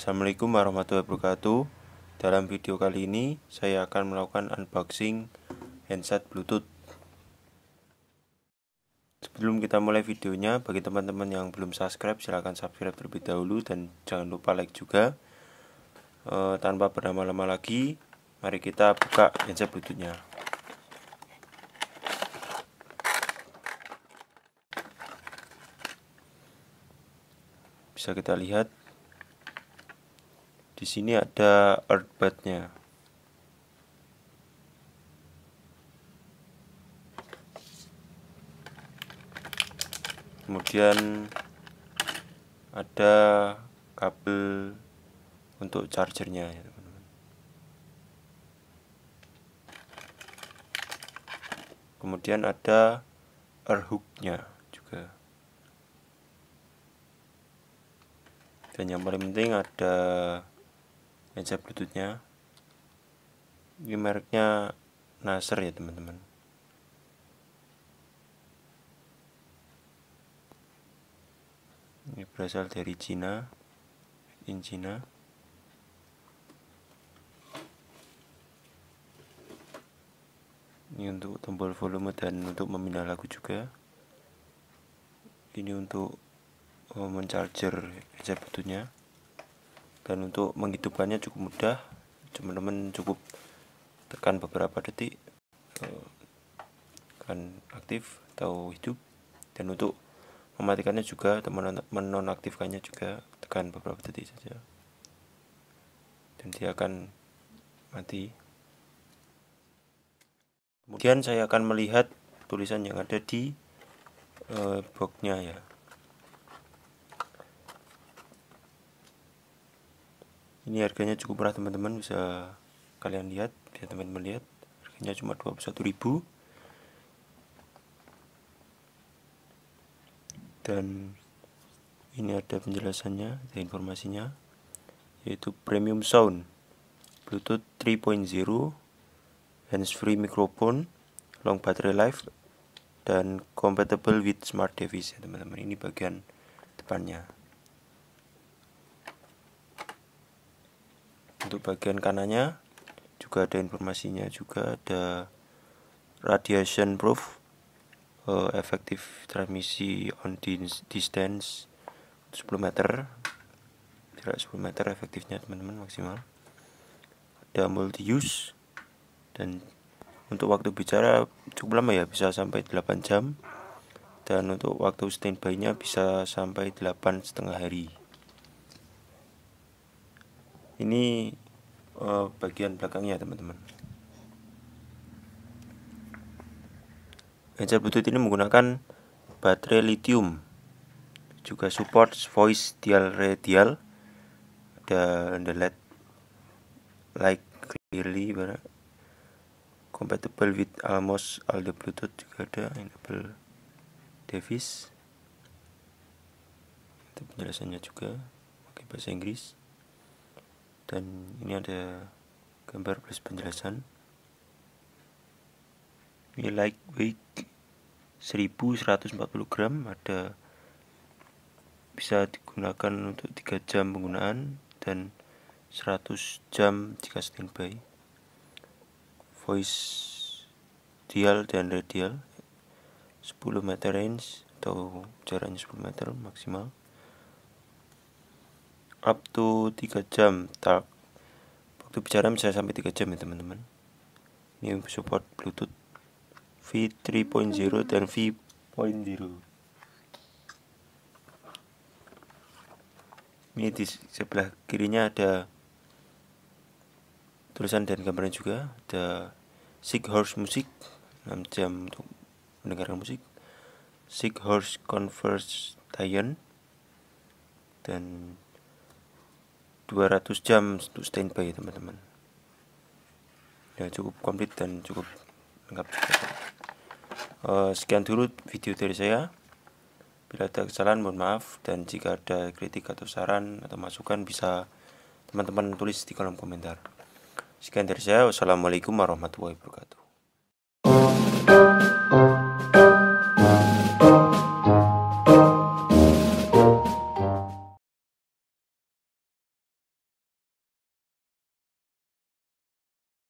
Assalamualaikum warahmatullahi wabarakatuh Dalam video kali ini saya akan melakukan unboxing handset bluetooth Sebelum kita mulai videonya bagi teman-teman yang belum subscribe silahkan subscribe terlebih dahulu dan jangan lupa like juga e, Tanpa berlama-lama lagi mari kita buka handset bluetoothnya bisa kita lihat di sini ada earthbed-nya. Kemudian ada kabel untuk chargernya ya teman-teman. Kemudian ada hook nya juga. Dan yang paling penting ada meja bluetoothnya ini mereknya Nasr ya teman-teman ini berasal dari Cina in Cina ini untuk tombol volume dan untuk memindah lagu juga ini untuk eh, mencharger headset bluetoothnya dan untuk menghidupkannya cukup mudah teman-teman cukup tekan beberapa detik akan eh, aktif atau hidup dan untuk mematikannya juga atau menonaktifkannya juga tekan beberapa detik saja dan dia akan mati kemudian saya akan melihat tulisan yang ada di e, boxnya ya ini harganya cukup murah teman-teman bisa kalian lihat bisa teman-teman lihat harganya cuma 21.000 dan ini ada penjelasannya ada informasinya yaitu premium sound bluetooth 3.0 hands free microphone long battery life dan compatible with smart device ya teman-teman ini bagian depannya untuk bagian kanannya juga ada informasinya juga ada radiation proof uh, efektif transmisi on distance 10 meter jarak 10 meter efektifnya teman-teman maksimal ada multi use dan untuk waktu bicara cukup lama ya bisa sampai 8 jam dan untuk waktu standby nya bisa sampai 8 setengah hari ini Oh, bagian belakangnya teman-teman Ganjar Bluetooth ini menggunakan baterai lithium juga support voice dial radial ada the led like clearly barang compatible with almost all the bluetooth juga ada enable device itu penjelasannya juga pakai bahasa Inggris dan ini ada gambar plus penjelasan ini weight 1140 gram ada bisa digunakan untuk 3 jam penggunaan dan 100 jam jika standby voice dial dan radial 10 meter range atau jaraknya 10 meter maksimal up to 3 jam tak. waktu bicara bisa sampai 3 jam ya teman-teman ini support bluetooth v3.0 dan v.0 ini di sebelah kirinya ada tulisan dan gambarnya juga ada Sick Horse Music 6 jam untuk mendengarkan musik Sick Horse Converse tayon dan 200 jam untuk standby teman-teman ya cukup komplit dan cukup lengkap juga uh, sekian dulu video dari saya bila ada kesalahan mohon maaf dan jika ada kritik atau saran atau masukan bisa teman-teman tulis di kolom komentar sekian dari saya wassalamualaikum warahmatullahi wabarakatuh